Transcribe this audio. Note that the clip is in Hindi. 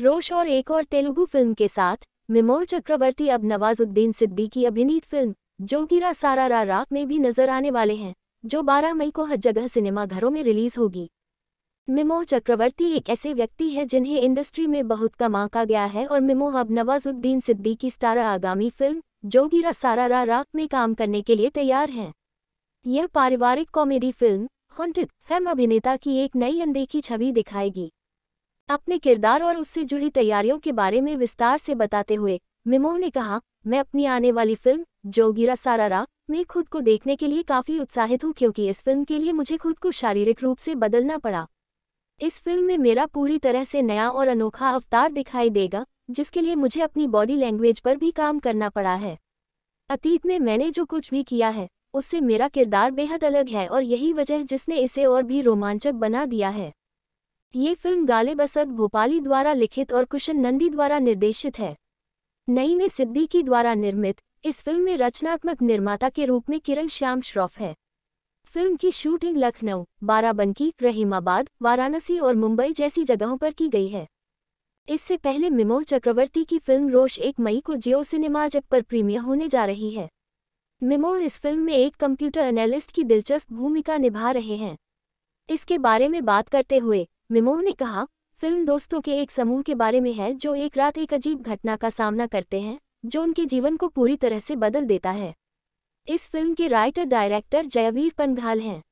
रोश और एक और तेलुगु फिल्म के साथ मिमोल चक्रवर्ती अब नवाजुद्दीन सिद्दीकी अभिनीत फिल्म जोगिरा सारा रा राक में भी नजर आने वाले हैं जो 12 मई को हर जगह सिनेमाघरों में रिलीज होगी मिमोह चक्रवर्ती एक ऐसे व्यक्ति है जिन्हें इंडस्ट्री में बहुत कम आंका गया है और मिमोह अब नवाजुद्दीन सिद्दीकी स्टार आगामी फिल्म जोगिरा सारा रा राक में काम करने के लिए तैयार हैं यह पारिवारिक कॉमेडी फिल्म हॉन्टेड फेम अभिनेता की एक नई अनदेखी छवि दिखाएगी अपने किरदार और उससे जुड़ी तैयारियों के बारे में विस्तार से बताते हुए मिमोह ने कहा मैं अपनी आने वाली फिल्म जोगिरा सारा में खुद को देखने के लिए काफ़ी उत्साहित हूँ क्योंकि इस फिल्म के लिए मुझे खुद को शारीरिक रूप से बदलना पड़ा इस फिल्म में मेरा पूरी तरह से नया और अनोखा अवतार दिखाई देगा जिसके लिए मुझे अपनी बॉडी लैंग्वेज पर भी काम करना पड़ा है अतीत में मैंने जो कुछ भी किया है उससे मेरा किरदार बेहद अलग है और यही वजह जिसने इसे और भी रोमांचक बना दिया है ये फिल्म गालिब असद भोपाली द्वारा लिखित और कुशन नंदी द्वारा निर्देशित है में सिद्दीकी द्वारा निर्मित इस फिल्म में रचनात्मक निर्माता के रूप में किरण श्याम श्रॉफ है फिल्म की शूटिंग लखनऊ बाराबंकी रहीमाबाद वाराणसी और मुंबई जैसी जगहों पर की गई है इससे पहले मिमोल चक्रवर्ती की फिल्म रोश एक मई को जियो सिनेमाज ऐप पर प्रीमियर होने जा रही है मिमोल इस फिल्म में एक कंप्यूटर एनालिस्ट की दिलचस्प भूमिका निभा रहे हैं इसके बारे में बात करते हुए विमोह ने कहा फिल्म दोस्तों के एक समूह के बारे में है जो एक रात एक अजीब घटना का सामना करते हैं जो उनके जीवन को पूरी तरह से बदल देता है इस फिल्म के राइटर डायरेक्टर जयवीर पनघाल हैं